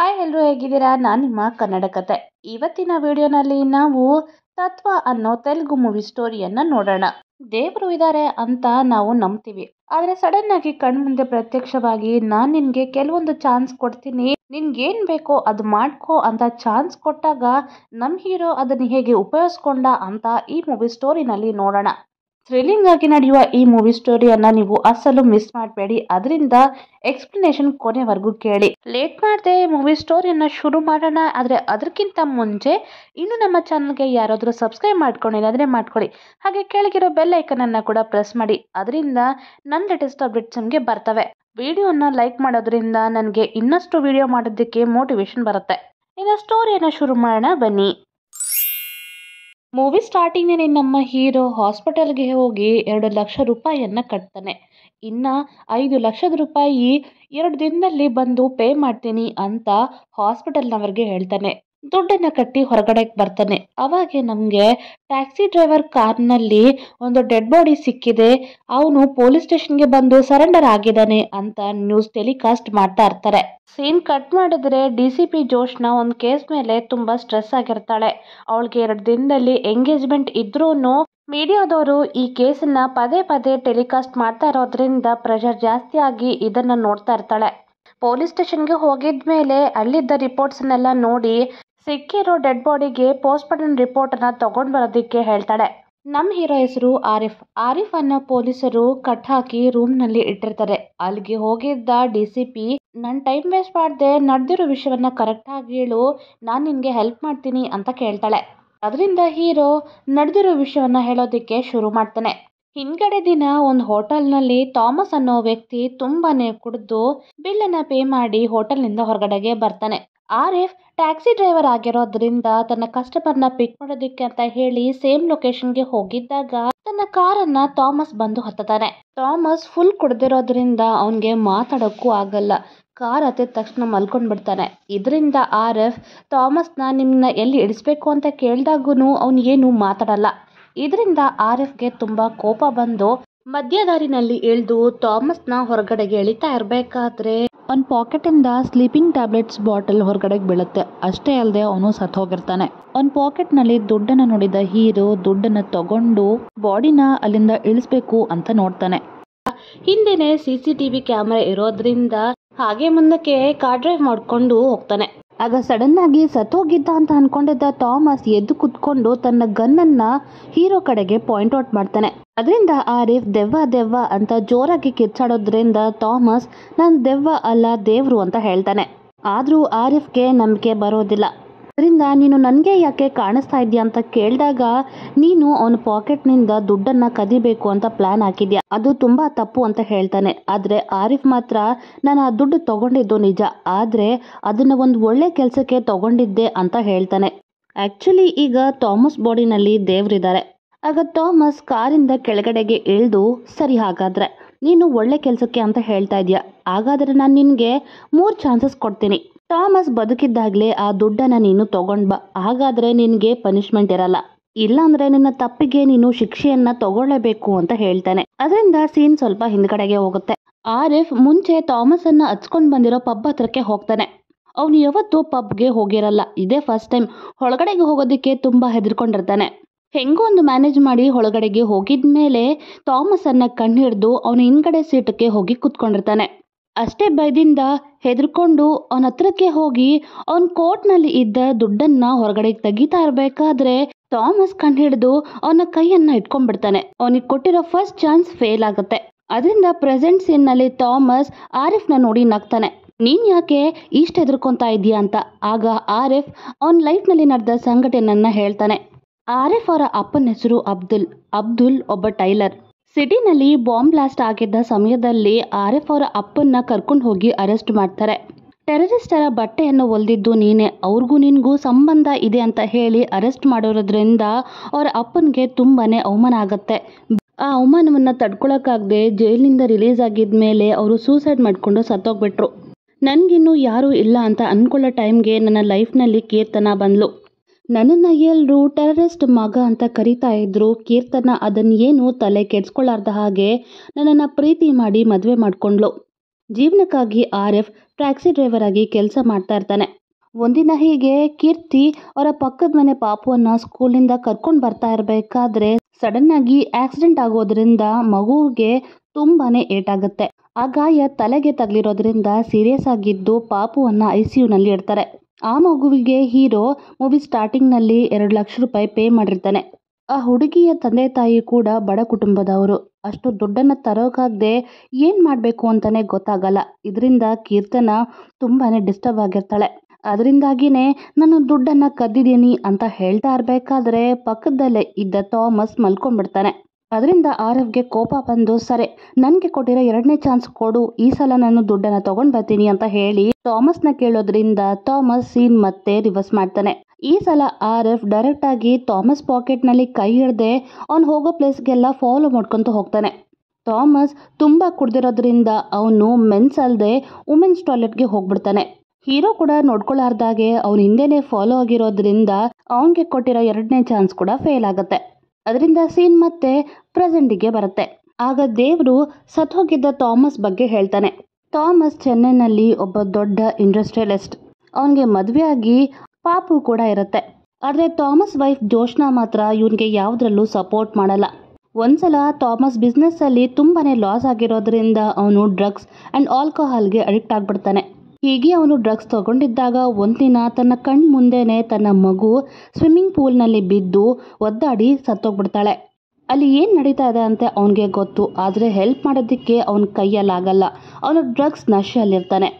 hi ಎಲ್ಲರೂ ಹೇಗಿದ್ದೀರಾ ನಾನು ನಿಮ್ಮ ಕನ್ನಡ ಕತೆ ಇವತ್ತಿನ ವಿಡಿಯೋನಲ್ಲಿ ನಾವು ತತ್ವ ಅನ್ನೋ ತೆಲುಗು ಮೂವಿ ಸ್ಟೋರಿಯನ್ನು ನೋಡೋಣ ದೇವರು ಇದ್ದಾರೆ ಅಂತ ನಾವು ನಂಬ್ತೀವಿ ಆದರೆ ಸಡನ್ ಆಗಿ ಮುಂದೆ ಪ್ರತ್ಯಕ್ಷವಾಗಿ ನಾನು ನಿನಗೆ ಕೆಲವೊಂದು ಚಾನ್ಸ್ ಕೊಡ್ತೀನಿ ನಿನ್ಗೇನು ಬೇಕೋ ಅದು ಮಾಡ್ಕೋ ಅಂತ ಚಾನ್ಸ್ ಕೊಟ್ಟಾಗ ನಮ್ಮ ಹೀರೋ ಅದನ್ನು ಹೇಗೆ ಉಪಯೋಗಿಸ್ಕೊಂಡ ಅಂತ ಈ ಮೂವಿ ಸ್ಟೋರಿನಲ್ಲಿ ನೋಡೋಣ ಥ್ರಿಲ್ಲಿಂಗ್ ಆಗಿ ನಡೆಯುವ ಈ ಮೂವಿ ಸ್ಟೋರಿಯನ್ನ ನೀವು ಅಸಲು ಮಿಸ್ ಮಾಡಬೇಡಿ ಅದರಿಂದ ಎಕ್ಸ್ಪ್ಲನೇಷನ್ ಕೊನೆವರೆಗೂ ಕೇಳಿ ಲೇಟ್ ಮಾಡದೆ ಮೂವಿ ಸ್ಟೋರಿಯನ್ನ ಶುರು ಮಾಡೋಣ ಆದರೆ ಅದಕ್ಕಿಂತ ಮುಂಚೆ ಇನ್ನು ನಮ್ಮ ಚಾನಲ್ಗೆ ಯಾರಾದರೂ ಸಬ್ಸ್ಕ್ರೈಬ್ ಮಾಡ್ಕೊಂಡಿಲ್ಲ ಅಂದರೆ ಮಾಡ್ಕೊಳ್ಳಿ ಹಾಗೆ ಕೆಳಗಿರೋ ಬೆಲ್ ಐಕನನ್ನು ಕೂಡ ಪ್ರೆಸ್ ಮಾಡಿ ಅದರಿಂದ ನನ್ನ ಲೇಟೆಸ್ಟ್ ಅಪ್ಡೇಟ್ಸ್ ನಿಮಗೆ ಬರ್ತವೆ ವಿಡಿಯೋನ ಲೈಕ್ ಮಾಡೋದ್ರಿಂದ ನನಗೆ ಇನ್ನಷ್ಟು ವಿಡಿಯೋ ಮಾಡೋದಕ್ಕೆ ಮೋಟಿವೇಶನ್ ಬರುತ್ತೆ ಇನ್ನು ಸ್ಟೋರಿಯನ್ನು ಶುರು ಮಾಡೋಣ ಬನ್ನಿ ಮೂವಿ ಸ್ಟಾರ್ಟಿಂಗ್ನೇ ನಮ್ಮ ಹೀರೋ ಹಾಸ್ಪಿಟಲ್ಗೆ ಹೋಗಿ ಎರಡು ಲಕ್ಷ ರೂಪಾಯಿಯನ್ನು ಕಟ್ತಾನೆ ಇನ್ನು ಐದು ಲಕ್ಷದ ರೂಪಾಯಿ ಎರಡು ದಿನದಲ್ಲಿ ಬಂದು ಪೇ ಮಾಡ್ತೀನಿ ಅಂತ ಹಾಸ್ಪಿಟಲ್ನವ್ರಿಗೆ ಹೇಳ್ತಾನೆ ದುಡ್ಡನ್ನ ಕಟ್ಟಿ ಹೊರಗಡೆ ಬರ್ತಾನೆ ಅವಾಗೆ ನಮಗೆ ಟ್ಯಾಕ್ಸಿ ಡ್ರೈವರ್ ಕಾರ್ನಲ್ಲಿ ಒಂದು ಡೆಡ್ ಬಾಡಿ ಸಿಕ್ಕಿದೆ ಅವನು ಪೊಲೀಸ್ ಸ್ಟೇಷನ್ಗೆ ಬಂದು ಸರೆಂಡರ್ ಆಗಿದ್ದಾನೆ ಅಂತ ನ್ಯೂಸ್ ಟೆಲಿಕಾಸ್ಟ್ ಮಾಡ್ತಾ ಇರ್ತಾರೆ ಸೀನ್ ಕಟ್ ಮಾಡಿದ್ರೆ ಡಿ ಸಿ ಪಿ ಜೋಶ್ನ ಒಂದು ಕೇಸ್ ಮೇಲೆ ತುಂಬಾ ಸ್ಟ್ರೆಸ್ ಆಗಿರ್ತಾಳೆ ಅವಳಿಗೆ ಎರಡು ದಿನದಲ್ಲಿ ಎಂಗೇಜ್ಮೆಂಟ್ ಇದ್ರೂ ಮೀಡಿಯಾದವರು ಈ ಕೇಸನ್ನ ಪದೇ ಪದೇ ಟೆಲಿಕಾಸ್ಟ್ ಮಾಡ್ತಾ ಇರೋದ್ರಿಂದ ಪ್ರೆಷರ್ ಜಾಸ್ತಿ ಆಗಿ ಇದನ್ನ ನೋಡ್ತಾ ಇರ್ತಾಳೆ ಪೊಲೀಸ್ ಸ್ಟೇಷನ್ಗೆ ಹೋಗಿದ್ಮೇಲೆ ಮೇಲೆ ಅಲ್ಲಿದ್ದ ರಿಪೋರ್ಟ್ಸ್ನೆಲ್ಲ ನೋಡಿ ಸಿಕ್ಕಿರೋ ಡೆಡ್ ಬಾಡಿಗೆ ರಿಪೋರ್ಟ್ ಅನ್ನ ತಗೊಂಡ್ ಬರೋದಿಕ್ಕೆ ಹೇಳ್ತಾಳೆ ನಮ್ಮ ಹೀರೋ ಹೆಸರು ಆರಿಫ್ ಆರಿಫ್ ಅನ್ನ ಪೊಲೀಸರು ಕಟ್ ಹಾಕಿ ನಲ್ಲಿ ಇಟ್ಟಿರ್ತಾರೆ ಅಲ್ಲಿಗೆ ಹೋಗಿದ್ದ ಡಿ ಸಿ ಪಿ ನನ್ ಟೈಮ್ ವೇಸ್ಟ್ ಮಾಡದೆ ನಡೆದಿರೋ ಕರೆಕ್ಟ್ ಆಗಿ ಹೇಳು ನಾನು ನಿನ್ಗೆ ಹೆಲ್ಪ್ ಮಾಡ್ತೀನಿ ಅಂತ ಕೇಳ್ತಾಳೆ ಅದರಿಂದ ಹೀರೋ ನಡೆದಿರೋ ವಿಷಯವನ್ನ ಹೇಳೋದಿಕ್ಕೆ ಶುರು ಮಾಡ್ತಾನೆ ಹಿಂದ್ಗಡೆ ದಿನ ಒಂದು ಹೋಟೆಲ್ನಲ್ಲಿ ಥಾಮಸ್ ಅನ್ನೋ ವ್ಯಕ್ತಿ ತುಂಬಾನೇ ಕುಡಿದು ಬಿಲ್ಲನ್ನು ಪೇ ಮಾಡಿ ಹೋಟೆಲ್ನಿಂದ ಹೊರಗಡೆಗೆ ಬರ್ತಾನೆ ಆರಿಫ್ ಟ್ಯಾಕ್ಸಿ ಡ್ರೈವರ್ ಆಗಿರೋದ್ರಿಂದ ತನ್ನ ಕಸ್ಟಮರ್ನ ಪಿಕ್ ಮಾಡೋದಿಕ್ಕೆ ಅಂತ ಹೇಳಿ ಸೇಮ್ ಲೊಕೇಶನ್ಗೆ ಹೋಗಿದ್ದಾಗ ತನ್ನ ಕಾರನ್ನ ಥಾಮಸ್ ಬಂದು ಹೊತ್ತತಾನೆ ಥಾಮಸ್ ಫುಲ್ ಕುಡ್ದಿರೋದ್ರಿಂದ ಅವನಿಗೆ ಮಾತಾಡೋಕ್ಕೂ ಆಗಲ್ಲ ಕಾರ್ ಹತ್ತಿದ ತಕ್ಷಣ ಮಲ್ಕೊಂಡ್ಬಿಡ್ತಾನೆ ಇದರಿಂದ ಆರ್ ಎಫ್ ಥಾಮಸ್ನ ನಿಮ್ಮನ್ನ ಎಲ್ಲಿ ಇಡಿಸ್ಬೇಕು ಅಂತ ಕೇಳಿದಾಗೂ ಅವನು ಏನು ಮಾತಾಡಲ್ಲ ಇದರಿಂದ ಆರ್ ಎಫ್ಗೆ ತುಂಬ ಕೋಪ ಬಂದು ಮಧ್ಯದಾರಿನಲ್ಲಿ ಇಳ್ದು ಥಾಮಸ್ನ ಹೊರಗಡೆಗೆ ಎಳಿತಾ ಇರಬೇಕಾದ್ರೆ ಅವನ ಇಂದ ಸ್ಲೀಪಿಂಗ್ ಟ್ಯಾಬ್ಲೆಟ್ಸ್ ಬಾಟಲ್ ಹೊರಗಡೆಗೆ ಬೀಳುತ್ತೆ ಅಷ್ಟೇ ಅಲ್ಲದೆ ಅವನು ಸತ್ ಹೋಗಿರ್ತಾನೆ ಅವನ ಪಾಕೆಟ್ನಲ್ಲಿ ದುಡ್ಡನ್ನ ನೋಡಿದ ಹೀರೋ ದುಡ್ಡನ್ನ ತಗೊಂಡು ಬಾಡಿನ ಅಲ್ಲಿಂದ ಇಳಿಸ್ಬೇಕು ಅಂತ ನೋಡ್ತಾನೆ ಹಿಂದೆನೆ ಸಿ ಸಿ ಟಿ ಇರೋದ್ರಿಂದ ಹಾಗೆ ಮುಂದಕ್ಕೆ ಕಾರ್ ಡ್ರೈವ್ ಮಾಡ್ಕೊಂಡು ಹೋಗ್ತಾನೆ ಆಗ ಸಡನ್ ಆಗಿ ಸತ್ತೋಗಿದ್ದ ಅಂತ ಅನ್ಕೊಂಡಿದ್ದ ಥಾಮಸ್ ಎದ್ದು ಕುತ್ಕೊಂಡು ತನ್ನ ಗನ್ನನ್ನು ಹೀರೋ ಕಡೆಗೆ ಪಾಯಿಂಟ್ ಔಟ್ ಮಾಡ್ತಾನೆ ಅದರಿಂದ ಆರಿಫ್ ದೆವ್ವ ದೆವ್ವ ಅಂತ ಜೋರಾಗಿ ಕಿಚ್ಚಾಡೋದ್ರಿಂದ ಥಾಮಸ್ ನಾನು ದೆವ್ವ ಅಲ್ಲ ದೇವ್ರು ಅಂತ ಹೇಳ್ತಾನೆ ಆದರೂ ಆರಿಫ್ಗೆ ನಂಬಿಕೆ ಬರೋದಿಲ್ಲ ಅದರಿಂದ ನೀನು ನನಗೆ ಯಾಕೆ ಕಾಣಿಸ್ತಾ ಇದೆಯಾ ಅಂತ ಕೇಳಿದಾಗ ನೀನು ಅವನ ಪಾಕೆಟ್ನಿಂದ ದುಡ್ಡನ್ನು ಕದಿಬೇಕು ಅಂತ ಪ್ಲಾನ್ ಹಾಕಿದ್ಯಾ ಅದು ತುಂಬ ತಪ್ಪು ಅಂತ ಹೇಳ್ತಾನೆ ಆದರೆ ಆರಿಫ್ ಮಾತ್ರ ನಾನು ಆ ದುಡ್ಡು ತಗೊಂಡಿದ್ದು ನಿಜ ಆದರೆ ಅದನ್ನು ಒಂದು ಒಳ್ಳೆ ಕೆಲಸಕ್ಕೆ ತಗೊಂಡಿದ್ದೆ ಅಂತ ಹೇಳ್ತಾನೆ ಆ್ಯಕ್ಚುಲಿ ಈಗ ಥಾಮಸ್ ಬಾಡಿನಲ್ಲಿ ದೇವರಿದ್ದಾರೆ ಆಗ ಥಾಮಸ್ ಕಾರಿಂದ ಕೆಳಗಡೆಗೆ ಇಳಿದು ಸರಿ ಹಾಗಾದರೆ ನೀನು ಒಳ್ಳೆ ಕೆಲಸಕ್ಕೆ ಅಂತ ಹೇಳ್ತಾ ಇದೀಯಾ ಹಾಗಾದರೆ ನಾನು ನಿನಗೆ ಮೂರು ಚಾನ್ಸಸ್ ಕೊಡ್ತೀನಿ ಥಾಮಸ್ ಬದುಕಿದ್ದಾಗಲೇ ಆ ದುಡ್ಡನ್ನ ನೀನು ತಗೊಂಡ್ ಬಾ ಹಾಗಾದ್ರೆ ನಿನಗೆ ಪನಿಷ್ಮೆಂಟ್ ಇರಲ್ಲ ಇಲ್ಲಾಂದ್ರೆ ನಿನ್ನ ತಪ್ಪಿಗೆ ನೀನು ಶಿಕ್ಷೆಯನ್ನ ತಗೊಳ್ಳೇಬೇಕು ಅಂತ ಹೇಳ್ತಾನೆ ಅದರಿಂದ ಸೀನ್ ಸ್ವಲ್ಪ ಹಿಂದ್ಗಡೆಗೆ ಹೋಗುತ್ತೆ ಆರಿಫ್ ಮುಂಚೆ ಥಾಮಸ್ ಅನ್ನ ಹಚ್ಕೊಂಡ್ ಬಂದಿರೋ ಪಬ್ ಹತ್ರಕ್ಕೆ ಹೋಗ್ತಾನೆ ಅವನು ಯಾವತ್ತೂ ಪಬ್ಗೆ ಹೋಗಿರಲ್ಲ ಇದೇ ಫಸ್ಟ್ ಟೈಮ್ ಒಳಗಡೆಗೆ ಹೋಗೋದಕ್ಕೆ ತುಂಬಾ ಹೆದರ್ಕೊಂಡಿರ್ತಾನೆ ಹೆಂಗೋ ಒಂದು ಮ್ಯಾನೇಜ್ ಮಾಡಿ ಒಳಗಡೆಗೆ ಹೋಗಿದ್ಮೇಲೆ ಥಾಮಸ್ ಅನ್ನ ಕಣ್ಣಿಡ್ದು ಹಿಡಿದು ಅವನ ಹಿಂದ್ಗಡೆ ಸೀಟಕ್ಕೆ ಹೋಗಿ ಕುತ್ಕೊಂಡಿರ್ತಾನೆ ಅಷ್ಟೇ ಭಯದಿಂದ ಹೆದರ್ಕೊಂಡು ಅವನ ಹತ್ರಕ್ಕೆ ಹೋಗಿ ಅವನ ಕೋಟ್ನಲ್ಲಿ ಇದ್ದ ದುಡ್ಡನ್ನ ಹೊರಗಡೆ ತೆಗಿತಾ ಇರಬೇಕಾದ್ರೆ ಥಾಮಸ್ ಕಂಡು ಹಿಡಿದು ಅವನ ಕೈಯನ್ನ ಇಟ್ಕೊಂಡ್ಬಿಡ್ತಾನೆ ಅವನಿಗೆ ಕೊಟ್ಟಿರೋ ಫಸ್ಟ್ ಚಾನ್ಸ್ ಫೇಲ್ ಆಗುತ್ತೆ ಅದರಿಂದ ಪ್ರೆಸೆಂಟ್ ಸೀನ್ ನಲ್ಲಿ ಥಾಮಸ್ ಆರಿಫ್ನ ನೋಡಿ ನಗ್ತಾನೆ ನೀನ್ ಯಾಕೆ ಇಷ್ಟ ಎದುರ್ಕೊಂತಾ ಇದೀಯಾ ಅಂತ ಆಗ ಆರಿಫ್ ಲೈಫ್ ನಲ್ಲಿ ನಡೆದ ಸಂಘಟನೆಯನ್ನ ಹೇಳ್ತಾನೆ ಆರಿಫ್ ಅವರ ಅಪ್ಪನ ಹೆಸರು ಅಬ್ದುಲ್ ಅಬ್ದುಲ್ ಒಬ್ಬ ಟೈಲರ್ ಸಿಟಿನಲ್ಲಿ ಬಾಂಬ್ ಬ್ಲಾಸ್ಟ್ ಆಗಿದ್ದ ಸಮಯದಲ್ಲಿ ಆರ್ ಎಫ್ ಅವರ ಅಪ್ಪನ್ನ ಕರ್ಕೊಂಡು ಹೋಗಿ ಅರೆಸ್ಟ್ ಮಾಡ್ತಾರೆ ಟೆರರಿಸ್ಟರ ಬಟ್ಟೆಯನ್ನು ಒಲ್ದಿದ್ದು ನೀನೆ ಅವ್ರಿಗೂ ನಿನಗೂ ಸಂಬಂಧ ಇದೆ ಅಂತ ಹೇಳಿ ಅರೆಸ್ಟ್ ಮಾಡಿರೋದ್ರಿಂದ ಅವರ ಅಪ್ಪನಿಗೆ ತುಂಬಾ ಅವಮಾನ ಆಗುತ್ತೆ ಆ ಅವಮಾನವನ್ನು ತಡ್ಕೊಳಕ್ಕಾಗದೆ ಜೈಲಿನಿಂದ ರಿಲೀಸ್ ಆಗಿದ ಮೇಲೆ ಅವರು ಸೂಸೈಡ್ ಮಾಡಿಕೊಂಡು ಸತ್ತೋಗ್ಬಿಟ್ರು ನನಗಿನ್ನೂ ಯಾರೂ ಇಲ್ಲ ಅಂತ ಅಂದ್ಕೊಳ್ಳೋ ಟೈಮ್ಗೆ ನನ್ನ ಲೈಫ್ನಲ್ಲಿ ಕೀರ್ತನ ಬಂದ್ಲು ನನ್ನನ್ನು ಎಲ್ಲರೂ ಟೆರರಿಸ್ಟ್ ಮಗ ಅಂತ ಕರಿತಾ ಇದ್ರು ಕೀರ್ತನ ಏನು ತಲೆ ಕೆಡ್ಸ್ಕೊಳ್ಳಾರ್ದ ಹಾಗೆ ನನ್ನನ್ನು ಪ್ರೀತಿ ಮಾಡಿ ಮದುವೆ ಮಾಡಿಕೊಂಡ್ಲು ಜೀವನಕ್ಕಾಗಿ ಆರ್ ಎಫ್ ಟ್ಯಾಕ್ಸಿ ಡ್ರೈವರ್ ಆಗಿ ಕೆಲಸ ಮಾಡ್ತಾ ಇರ್ತಾನೆ ಒಂದಿನ ಹೀಗೆ ಕೀರ್ತಿ ಅವರ ಪಕ್ಕದ ಮನೆ ಪಾಪುವನ್ನು ಸ್ಕೂಲಿಂದ ಕರ್ಕೊಂಡು ಬರ್ತಾ ಇರಬೇಕಾದ್ರೆ ಸಡನ್ ಆಗಿ ಆಕ್ಸಿಡೆಂಟ್ ಆಗೋದ್ರಿಂದ ಮಗುವಿಗೆ ತುಂಬಾನೇ ಏಟಾಗುತ್ತೆ ಆ ಗಾಯ ತಲೆಗೆ ತಗಲಿರೋದ್ರಿಂದ ಸೀರಿಯಸ್ ಆಗಿದ್ದು ಪಾಪುವನ್ನು ಐ ಸಿ ಯುನಲ್ಲಿ ಇಡ್ತಾರೆ ಆ ಮಗುವಿಗೆ ಹೀರೋ ಮೂವಿ ಸ್ಟಾರ್ಟಿಂಗ್ನಲ್ಲಿ ಎರಡು ಲಕ್ಷ ರೂಪಾಯಿ ಪೇ ಮಾಡಿರ್ತಾನೆ ಆ ಹುಡುಗಿಯ ತಂದೆ ತಾಯಿ ಕೂಡ ಬಡ ಕುಟುಂಬದವರು ಅಷ್ಟು ದುಡ್ಡನ್ನು ತರೋಕಾಗದೆ ಏನು ಮಾಡಬೇಕು ಅಂತಲೇ ಗೊತ್ತಾಗಲ್ಲ ಇದರಿಂದ ಕೀರ್ತನ ತುಂಬಾ ಡಿಸ್ಟರ್ಬ್ ಆಗಿರ್ತಾಳೆ ಅದರಿಂದಾಗಿಯೇ ನಾನು ದುಡ್ಡನ್ನು ಕದ್ದಿದ್ದೀನಿ ಅಂತ ಹೇಳ್ತಾ ಇರಬೇಕಾದ್ರೆ ಪಕ್ಕದಲ್ಲೇ ಇದ್ದ ಥಾಮಸ್ ಮಲ್ಕೊಂಡ್ಬಿಡ್ತಾನೆ ಅದರಿಂದ ಆರವ್ಗೆ ಕೋಪ ಬಂದು ಸರಿ ನನಗೆ ಕೊಟ್ಟಿರೋ ಎರಡನೇ ಚಾನ್ಸ್ ಕೊಡು ಈ ಸಲ ನಾನು ದುಡ್ಡನ್ನು ತಗೊಂಡು ಬರ್ತೀನಿ ಅಂತ ಹೇಳಿ ಥಾಮಸ್ನ ಕೇಳೋದ್ರಿಂದ ಥಾಮಸ್ ಸೀನ್ ಮತ್ತೆ ರಿವರ್ಸ್ ಮಾಡ್ತಾನೆ ಈ ಸಲ ಆರ್ ಎಫ್ ಡೈರೆಕ್ಟ್ ಆಗಿ ಥಾಮಸ್ ಪಾಕೆಟ್ನಲ್ಲಿ ಕೈ ಹಿಡ್ದೆ ಅವ್ನು ಹೋಗೋ ಪ್ಲೇಸ್ಗೆಲ್ಲ ಫಾಲೋ ಮಾಡ್ಕೊಂತ ಹೋಗ್ತಾನೆ ಥಾಮಸ್ ತುಂಬ ಕುಡ್ದಿರೋದ್ರಿಂದ ಅವನು ಮೆನ್ಸ್ ಅಲ್ಲದೆ ವುಮೆನ್ಸ್ ಗೆ ಹೋಗ್ಬಿಡ್ತಾನೆ ಹೀರೋ ಕೂಡ ನೋಡ್ಕೊಳಾರ್ದಾಗೆ ಅವ್ನ ಹಿಂದೆನೆ ಫಾಲೋ ಆಗಿರೋದ್ರಿಂದ ಅವನಿಗೆ ಕೊಟ್ಟಿರೋ ಎರಡನೇ ಚಾನ್ಸ್ ಕೂಡ ಫೇಲ್ ಆಗುತ್ತೆ ಅದರಿಂದ ಸೀನ್ ಮತ್ತೆ ಪ್ರೆಸೆಂಟಿಗೆ ಬರುತ್ತೆ ಆಗ ದೇವರು ಸತ್ತೋಗಿದ್ದ ಥಾಮಸ್ ಬಗ್ಗೆ ಹೇಳ್ತಾನೆ ಥಾಮಸ್ ಚೆನ್ನೈನಲ್ಲಿ ಒಬ್ಬ ದೊಡ್ಡ ಇಂಡಸ್ಟ್ರಿಯಲಿಸ್ಟ್ ಅವನಿಗೆ ಆಗಿ ಪಾಪು ಕೂಡ ಇರುತ್ತೆ ಆದರೆ ಥಾಮಸ್ ವೈಫ್ ಜೋಶ್ನಾ ಮಾತ್ರ ಇವನಿಗೆ ಯಾವುದ್ರಲ್ಲೂ ಸಪೋರ್ಟ್ ಮಾಡಲ್ಲ ಒಂದ್ಸಲ ಥಾಮಸ್ ಅಲ್ಲಿ ತುಂಬಾನೇ ಲಾಸ್ ಆಗಿರೋದ್ರಿಂದ ಅವನು ಡ್ರಗ್ಸ್ ಅಂಡ್ ಆಲ್ಕೋಹಾಲ್ಗೆ ಅಡಿಕ್ಟ್ ಆಗ್ಬಿಡ್ತಾನೆ ಹೀಗೆ ಅವನು ಡ್ರಗ್ಸ್ ತಗೊಂಡಿದ್ದಾಗ ಒಂದಿನ ತನ್ನ ಕಣ್ ಮುಂದೆನೆ ತನ್ನ ಮಗು ಸ್ವಿಮ್ಮಿಂಗ್ ಪೂಲ್ನಲ್ಲಿ ಬಿದ್ದು ಒದ್ದಾಡಿ ಸತ್ತೋಗ್ಬಿಡ್ತಾಳೆ ಅಲ್ಲಿ ಏನು ನಡೀತಾ ಇದೆ ಅಂತ ಅವನಿಗೆ ಗೊತ್ತು ಆದರೆ ಹೆಲ್ಪ್ ಮಾಡೋದಕ್ಕೆ ಅವನ ಕೈಯಲ್ಲಾಗಲ್ಲ ಅವನು ಡ್ರಗ್ಸ್ ನಶೆಯಲ್ಲಿರ್ತಾನೆ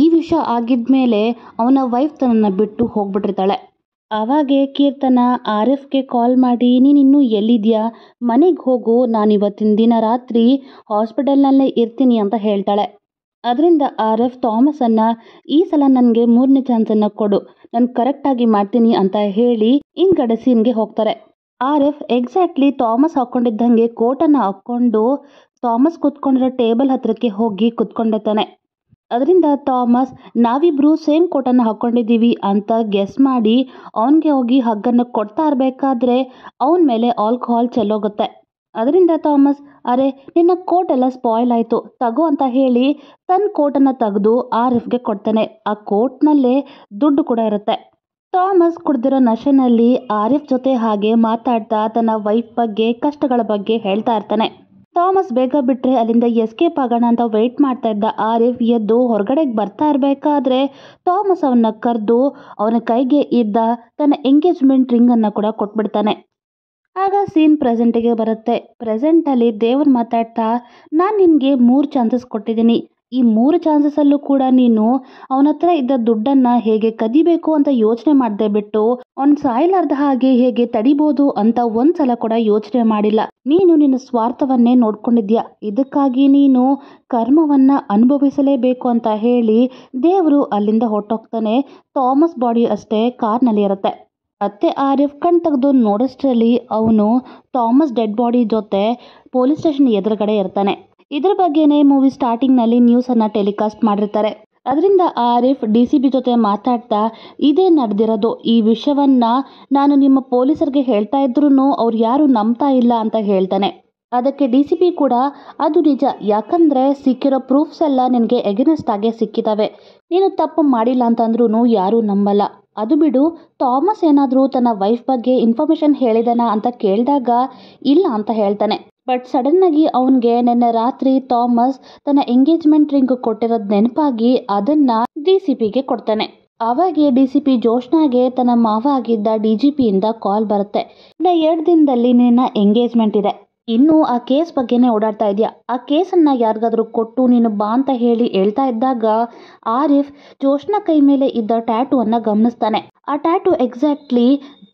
ಈ ವಿಷಯ ಆಗಿದ್ಮೇಲೆ ಅವನ ವೈಫ್ ತನ್ನನ್ನು ಬಿಟ್ಟು ಹೋಗ್ಬಿಟ್ಟಿರ್ತಾಳೆ ಅವಾಗೆ ಕೀರ್ತನ ಆರ್ ಎಫ್ಗೆ ಕಾಲ್ ಮಾಡಿ ನೀನಿನ್ನೂ ಎಲ್ಲಿದ್ಯಾ ಮನೆಗೆ ಹೋಗು ನಾನಿವತ್ತಿನ ದಿನ ರಾತ್ರಿ ಹಾಸ್ಪಿಟಲ್ನಲ್ಲೇ ಇರ್ತೀನಿ ಅಂತ ಹೇಳ್ತಾಳೆ ಅದರಿಂದ ಆರ್ ಎಫ್ ಥಾಮಸನ್ನು ಈ ಸಲ ನನಗೆ ಮೂರನೇ ಚಾನ್ಸನ್ನು ಕೊಡು ನಾನು ಕರೆಕ್ಟಾಗಿ ಮಾಡ್ತೀನಿ ಅಂತ ಹೇಳಿ ಹಿಂದ್ಗಡೆ ಸೀನ್ಗೆ ಹೋಗ್ತಾರೆ ಆರ್ ಎಫ್ ಎಕ್ಸಾಕ್ಟ್ಲಿ ಥಾಮಸ್ ಹಾಕ್ಕೊಂಡಿದ್ದಂಗೆ ಕೋಟನ್ನು ಹಾಕ್ಕೊಂಡು ಥಾಮಸ್ ಕುತ್ಕೊಂಡಿರೋ ಟೇಬಲ್ ಹತ್ರಕ್ಕೆ ಹೋಗಿ ಕುತ್ಕೊಂಡಿರ್ತಾನೆ ಅದರಿಂದ ಥಾಮಸ್ ನಾವಿಬ್ರು ಸೇಮ್ ಕೋಟನ್ನು ಹಾಕ್ಕೊಂಡಿದ್ದೀವಿ ಅಂತ ಗೆಸ್ ಮಾಡಿ ಅವನಿಗೆ ಹೋಗಿ ಹಗ್ಗನ್ನು ಕೊಡ್ತಾ ಇರಬೇಕಾದ್ರೆ ಅವನ ಮೇಲೆ ಆಲ್ಕೋಹಾಲ್ ಚೆಲ್ಲೋಗುತ್ತೆ ಅದರಿಂದ ಥಾಮಸ್ ಅರೆ ನಿನ್ನ ಕೋಟ್ ಎಲ್ಲ ಸ್ಪಾಯ್ಲ್ ಆಯಿತು ತಗೋ ಅಂತ ಹೇಳಿ ತನ್ನ ಕೋಟನ್ನು ತೆಗೆದು ಆರಿಫ್ಗೆ ಕೊಡ್ತಾನೆ ಆ ಕೋಟ್ನಲ್ಲೇ ದುಡ್ಡು ಕೂಡ ಇರುತ್ತೆ ಥಾಮಸ್ ಕುಡ್ದಿರೋ ನಶೆನಲ್ಲಿ ಆರಿಫ್ ಜೊತೆ ಹಾಗೆ ಮಾತಾಡ್ತಾ ತನ್ನ ವೈಫ್ ಬಗ್ಗೆ ಕಷ್ಟಗಳ ಬಗ್ಗೆ ಹೇಳ್ತಾ ಇರ್ತಾನೆ ಥಾಮಸ್ ಬೇಗ ಬಿಟ್ಟರೆ ಅಲ್ಲಿಂದ ಎಸ್ಕೇಪ್ ಆಗೋಣ ಅಂತ ವೆಯ್ಟ್ ಮಾಡ್ತಾ ಇದ್ದ ಆರಿಫ್ ಎದ್ದು ಹೊರಗಡೆಗೆ ಬರ್ತಾ ಇರಬೇಕಾದ್ರೆ ಥಾಮಸ್ ಅವನ್ನ ಕರೆದು ಅವನ ಕೈಗೆ ಇದ್ದ ತನ್ನ ಎಂಗೇಜ್ಮೆಂಟ್ ರಿಂಗನ್ನು ಕೂಡ ಕೊಟ್ಬಿಡ್ತಾನೆ ಆಗ ಸೀನ್ ಪ್ರೆಸೆಂಟಿಗೆ ಬರುತ್ತೆ ಪ್ರೆಸೆಂಟಲ್ಲಿ ದೇವರು ಮಾತಾಡ್ತಾ ನಾನು ನಿನಗೆ ಮೂರು ಚಾನ್ಸಸ್ ಕೊಟ್ಟಿದ್ದೀನಿ ಈ ಮೂರು ಚಾನ್ಸಸ್ಸಲ್ಲೂ ಕೂಡ ನೀನು ಅವನ ಹತ್ರ ಇದ್ದ ದುಡ್ಡನ್ನು ಹೇಗೆ ಕದಿಬೇಕು ಅಂತ ಯೋಚನೆ ಮಾಡದೆ ಬಿಟ್ಟು ಸಾಯಿಲ್ ಸಾಯಲಾರ್ದ ಹಾಗೆ ಹೇಗೆ ತಡಿಬಹುದು ಅಂತ ಒಂದ್ಸಲ ಕೂಡ ಯೋಚನೆ ಮಾಡಿಲ್ಲ ನೀನು ನಿನ್ನ ಸ್ವಾರ್ಥವನ್ನೇ ನೋಡ್ಕೊಂಡಿದ್ಯಾ ಇದಕ್ಕಾಗಿ ನೀನು ಕರ್ಮವನ್ನು ಅನುಭವಿಸಲೇಬೇಕು ಅಂತ ಹೇಳಿ ದೇವರು ಅಲ್ಲಿಂದ ಹೊಟ್ಟೋಗ್ತಾನೆ ಥಾಮಸ್ ಬಾಡಿ ಅಷ್ಟೇ ಕಾರ್ನಲ್ಲಿ ಇರುತ್ತೆ ಅತ್ತೆ ಆರಿಫ್ ಕಣ್ ತೆಗೆದು ನೋಡೋಷ್ಟರಲ್ಲಿ ಅವನು ಥಾಮಸ್ ಡೆಡ್ ಬಾಡಿ ಜೊತೆ ಪೊಲೀಸ್ ಸ್ಟೇಷನ್ ಎದುರುಗಡೆ ಇರ್ತಾನೆ ಇದ್ರ ಬಗ್ಗೆನೆ ಮೂವಿ ಸ್ಟಾರ್ಟಿಂಗ್ ನ್ಯೂಸ್ ಅನ್ನ ಟೆಲಿಕಾಸ್ಟ್ ಮಾಡಿರ್ತಾರೆ ಅದರಿಂದ ಆರಿಫ್ ಡಿ ಸಿ ಬಿ ಜೊತೆ ಮಾತಾಡ್ತಾ ಇದೇ ನಡೆದಿರೋದು ಈ ವಿಷಯವನ್ನ ನಾನು ನಿಮ್ಮ ಪೊಲೀಸರಿಗೆ ಹೇಳ್ತಾ ಇದ್ರು ಅವ್ರು ಯಾರು ನಂಬ್ತಾ ಇಲ್ಲ ಅಂತ ಹೇಳ್ತಾನೆ ಅದಕ್ಕೆ ಡಿ ಸಿ ಬಿ ಕೂಡ ಅದು ನಿಜ ಯಾಕಂದ್ರೆ ಸಿಕ್ಕಿರೋ ಪ್ರೂಫ್ಸ್ ಎಲ್ಲ ನಿನಗೆ ಎಗೇನೆಸ್ಟ್ ಆಗೇ ಸಿಕ್ಕಿದಾವೆ ನೀನು ತಪ್ಪು ಮಾಡಿಲ್ಲ ಅಂತಂದ್ರೂ ಯಾರು ನಂಬಲ್ಲ ಅದು ಬಿಡು ಥಾಮಸ್ ಏನಾದರೂ ತನ್ನ ವೈಫ್ ಬಗ್ಗೆ ಇನ್ಫಾರ್ಮೇಷನ್ ಹೇಳಿದನ ಅಂತ ಕೇಳಿದಾಗ ಇಲ್ಲ ಅಂತ ಹೇಳ್ತಾನೆ ಬಟ್ ಸಡನ್ ಆಗಿ ಅವನಿಗೆ ನಿನ್ನೆ ರಾತ್ರಿ ಥಾಮಸ್ ತನ್ನ ಎಂಗೇಜ್ಮೆಂಟ್ ರಿಂಗ್ ಕೊಟ್ಟಿರೋದ್ ನೆನಪಾಗಿ ಅದನ್ನ ಡಿ ಸಿ ಪಿಗೆ ಕೊಡ್ತಾನೆ ಅವಾಗೆ ಡಿ ಸಿ ಪಿ ಜೋಶ್ನಾಗೆ ತನ್ನ ಮಾವ ಆಗಿದ್ದ ಡಿ ಜಿ ಪಿಯಿಂದ ಕಾಲ್ ಬರುತ್ತೆ ಇನ್ನ ಎರಡು ದಿನದಲ್ಲಿ ನಿನ್ನ ಎಂಗೇಜ್ಮೆಂಟ್ ಇದೆ ಇನ್ನು ಆ ಕೇಸ್ ಬಗ್ಗೆನೇ ಓಡಾಡ್ತಾ ಇದೆಯಾ ಆ ಕೇಸನ್ನು ಯಾರಿಗಾದರೂ ಕೊಟ್ಟು ನೀನು ಬಾ ಅಂತ ಹೇಳಿ ಹೇಳ್ತಾ ಇದ್ದಾಗ ಆರಿಫ್ ಜೋಶ್ನ ಕೈ ಮೇಲೆ ಇದ್ದ ಟ್ಯಾಟುವನ್ನು ಗಮನಿಸ್ತಾನೆ ಆ ಟ್ಯಾಟು ಎಕ್ಸಾಕ್ಟ್ಲಿ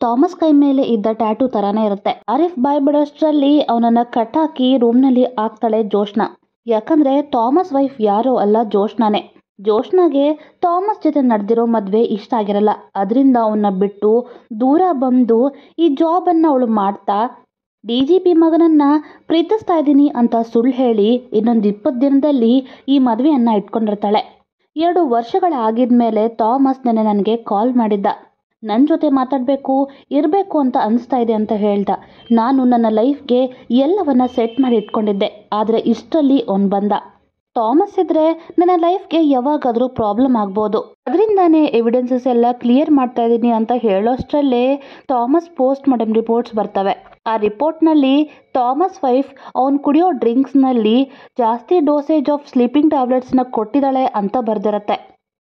ಥಾಮಸ್ ಕೈ ಮೇಲೆ ಇದ್ದ ಟ್ಯಾಟು ತರಾನೇ ಇರುತ್ತೆ ಆರಿಫ್ ಬಾಯ್ ಬಿಡೋಷ್ಟರಲ್ಲಿ ಅವನನ್ನು ಕಟ್ಟಾಕಿ ರೂಮ್ನಲ್ಲಿ ಹಾಕ್ತಾಳೆ ಜೋಶ್ನ ಯಾಕಂದರೆ ಥಾಮಸ್ ವೈಫ್ ಯಾರೋ ಅಲ್ಲ ಜೋಶ್ನಾನೇ ಜೋಶ್ನಾಗೆ ಥಾಮಸ್ ಜೊತೆ ನಡೆದಿರೋ ಮದುವೆ ಇಷ್ಟ ಆಗಿರಲ್ಲ ಅದರಿಂದ ಅವನ್ನ ಬಿಟ್ಟು ದೂರ ಬಂದು ಈ ಜಾಬನ್ನು ಅವಳು ಮಾಡ್ತಾ ಡಿ ಜಿ ಪಿ ಮಗನನ್ನು ಪ್ರೀತಿಸ್ತಾ ಇದ್ದೀನಿ ಅಂತ ಸುಳ್ಳು ಹೇಳಿ ಇನ್ನೊಂದು ಇಪ್ಪತ್ತು ದಿನದಲ್ಲಿ ಈ ಮದುವೆಯನ್ನು ಇಟ್ಕೊಂಡಿರ್ತಾಳೆ ಎರಡು ವರ್ಷಗಳ ಮೇಲೆ ಥಾಮಸ್ ನೆನೆ ನನಗೆ ಕಾಲ್ ಮಾಡಿದ್ದ ನನ್ನ ಜೊತೆ ಮಾತಾಡಬೇಕು ಇರಬೇಕು ಅಂತ ಅನಿಸ್ತಾ ಇದೆ ಅಂತ ಹೇಳ್ದ ನಾನು ನನ್ನ ಲೈಫ್ಗೆ ಎಲ್ಲವನ್ನ ಸೆಟ್ ಮಾಡಿ ಇಟ್ಕೊಂಡಿದ್ದೆ ಆದರೆ ಇಷ್ಟರಲ್ಲಿ ಅವನು ಬಂದ ಥಾಮಸ್ ಇದ್ರೆ ನನ್ನ ಲೈಫ್ಗೆ ಯಾವಾಗಾದರೂ ಪ್ರಾಬ್ಲಮ್ ಆಗ್ಬೋದು ಅದರಿಂದಾನೇ ಎವಿಡೆನ್ಸಸ್ ಎಲ್ಲ ಕ್ಲಿಯರ್ ಮಾಡ್ತಾ ಇದ್ದೀನಿ ಅಂತ ಹೇಳೋಷ್ಟರಲ್ಲೇ ಥಾಮಸ್ ಪೋಸ್ಟ್ ಮಾಡಮ್ ರಿಪೋರ್ಟ್ಸ್ ಬರ್ತವೆ ಆ ರಿಪೋರ್ಟ್ನಲ್ಲಿ ಥಾಮಸ್ ವೈಫ್ ಅವ್ನು ಕುಡಿಯೋ ಡ್ರಿಂಕ್ಸ್ನಲ್ಲಿ ಜಾಸ್ತಿ ಡೋಸೇಜ್ ಆಫ್ ಸ್ಲೀಪಿಂಗ್ ಟ್ಯಾಬ್ಲೆಟ್ಸ್ನ ಕೊಟ್ಟಿದ್ದಾಳೆ ಅಂತ ಬರ್ದಿರತ್ತೆ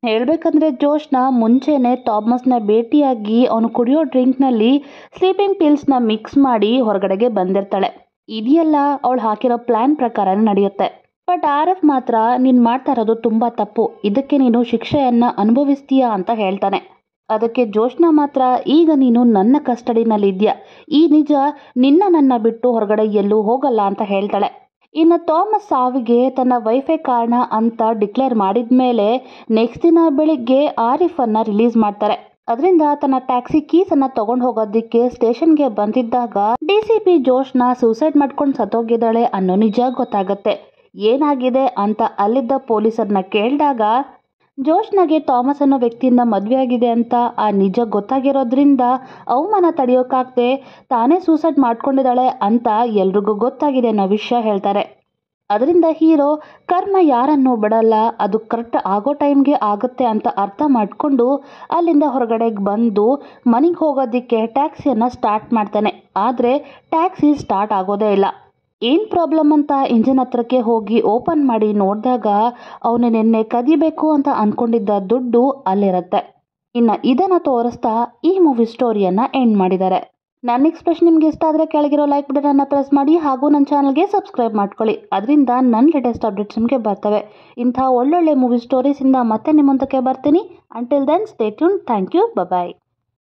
ಹೇಳಬೇಕಂದ್ರೆ ಜೋಶ್ನ ಮುಂಚೆನೆ ಥಾಮಸ್ನ ಭೇಟಿಯಾಗಿ ಅವನು ಕುಡಿಯೋ ಡ್ರಿಂಕ್ನಲ್ಲಿ ಸ್ಲೀಪಿಂಗ್ ಪಿಲ್ಸ್ನ ಮಿಕ್ಸ್ ಮಾಡಿ ಹೊರಗಡೆಗೆ ಬಂದಿರ್ತಾಳೆ ಇದೆಯೆಲ್ಲ ಅವಳು ಹಾಕಿರೋ ಪ್ಲ್ಯಾನ್ ಪ್ರಕಾರನೇ ನಡೆಯುತ್ತೆ ಬಟ್ ಆರ್ ಎಫ್ ಮಾತ್ರ ನೀನು ಮಾಡ್ತಾ ಇರೋದು ತುಂಬ ತಪ್ಪು ಇದಕ್ಕೆ ನೀನು ಶಿಕ್ಷೆಯನ್ನು ಅನುಭವಿಸ್ತೀಯಾ ಅಂತ ಹೇಳ್ತಾನೆ ಅದಕ್ಕೆ ಜೋಶ್ನಾ ಮಾತ್ರ ಈಗ ನೀನು ನನ್ನ ಇದ್ದೀಯ ಈ ನಿಜ ನಿನ್ನ ನನ್ನ ಬಿಟ್ಟು ಹೊರಗಡೆ ಎಲ್ಲೂ ಹೋಗಲ್ಲ ಅಂತ ಹೇಳ್ತಾಳೆ ಇನ್ನು ಥಾಮಸ್ ಸಾವಿಗೆ ತನ್ನ ವೈಫೈ ಕಾರಣ ಅಂತ ಡಿಕ್ಲೇರ್ ಮಾಡಿದ ಮೇಲೆ ನೆಕ್ಸ್ಟ್ ದಿನ ಬೆಳಿಗ್ಗೆ ಆರಿಫನ್ನು ರಿಲೀಸ್ ಮಾಡ್ತಾರೆ ಅದರಿಂದ ತನ್ನ ಟ್ಯಾಕ್ಸಿ ಕೀಸ್ ಅನ್ನ ತಗೊಂಡು ಹೋಗೋದಿಕ್ಕೆ ಸ್ಟೇಷನ್ಗೆ ಬಂದಿದ್ದಾಗ D C P Joshna suicide ಮಾಡ್ಕೊಂಡು ಸತ್ತೋಗಿದ್ದಾಳೆ ಅನ್ನೋ ನಿಜ ಗೊತ್ತಾಗತ್ತೆ ಏನಾಗಿದೆ ಅಂತ ಅಲ್ಲಿದ್ದ ಪೊಲೀಸರನ್ನ ಕೇಳಿದಾಗ ಜೋಶ್ನಾಗೆ ಥಾಮಸ್ ಅನ್ನೋ ವ್ಯಕ್ತಿಯಿಂದ ಮದುವೆ ಆಗಿದೆ ಅಂತ ಆ ನಿಜ ಗೊತ್ತಾಗಿರೋದ್ರಿಂದ ಅವಮಾನ ತಡೆಯೋಕ್ಕಾಗದೆ ತಾನೇ ಸೂಸೈಡ್ ಮಾಡ್ಕೊಂಡಿದ್ದಾಳೆ ಅಂತ ಎಲ್ರಿಗೂ ಗೊತ್ತಾಗಿದೆ ಅನ್ನೋ ವಿಷಯ ಹೇಳ್ತಾರೆ ಅದರಿಂದ ಹೀರೋ ಕರ್ಮ ಯಾರನ್ನು ಬಿಡಲ್ಲ ಅದು ಕರೆಕ್ಟ್ ಆಗೋ ಟೈಮ್ಗೆ ಆಗುತ್ತೆ ಅಂತ ಅರ್ಥ ಮಾಡಿಕೊಂಡು ಅಲ್ಲಿಂದ ಹೊರಗಡೆಗೆ ಬಂದು ಮನೆಗೆ ಹೋಗೋದಕ್ಕೆ ಟ್ಯಾಕ್ಸಿಯನ್ನು ಸ್ಟಾರ್ಟ್ ಮಾಡ್ತಾನೆ ಆದರೆ ಟ್ಯಾಕ್ಸಿ ಸ್ಟಾರ್ಟ್ ಆಗೋದೇ ಇಲ್ಲ ಏನು ಪ್ರಾಬ್ಲಮ್ ಅಂತ ಇಂಜಿನ್ ಹತ್ರಕ್ಕೆ ಹೋಗಿ ಓಪನ್ ಮಾಡಿ ನೋಡಿದಾಗ ಅವನು ನಿನ್ನೆ ಕದಿಬೇಕು ಅಂತ ಅಂದ್ಕೊಂಡಿದ್ದ ದುಡ್ಡು ಅಲ್ಲಿರುತ್ತೆ ಇನ್ನು ಇದನ್ನು ತೋರಿಸ್ತಾ ಈ ಮೂವಿ ಸ್ಟೋರಿಯನ್ನು ಎಂಡ್ ಮಾಡಿದ್ದಾರೆ ನನ್ನ ಎಕ್ಸ್ಪ್ರೆಷನ್ ನಿಮ್ಗೆ ಇಷ್ಟ ಆದರೆ ಕೆಳಗಿರೋ ಲೈಕ್ ಬಟನನ್ನು ಪ್ರೆಸ್ ಮಾಡಿ ಹಾಗೂ ನನ್ನ ಚಾನಲ್ಗೆ ಸಬ್ಸ್ಕ್ರೈಬ್ ಮಾಡ್ಕೊಳ್ಳಿ ಅದರಿಂದ ನನ್ನ ಲೇಟೆಸ್ಟ್ ಅಪ್ಡೇಟ್ಸ್ ನಿಮಗೆ ಬರ್ತವೆ ಇಂಥ ಒಳ್ಳೊಳ್ಳೆ ಮೂವಿ ಸ್ಟೋರೀಸಿಂದ ಮತ್ತೆ ನಿಮ್ಮೊಂದಕ್ಕೆ ಬರ್ತೀನಿ until then stay tune thank you bye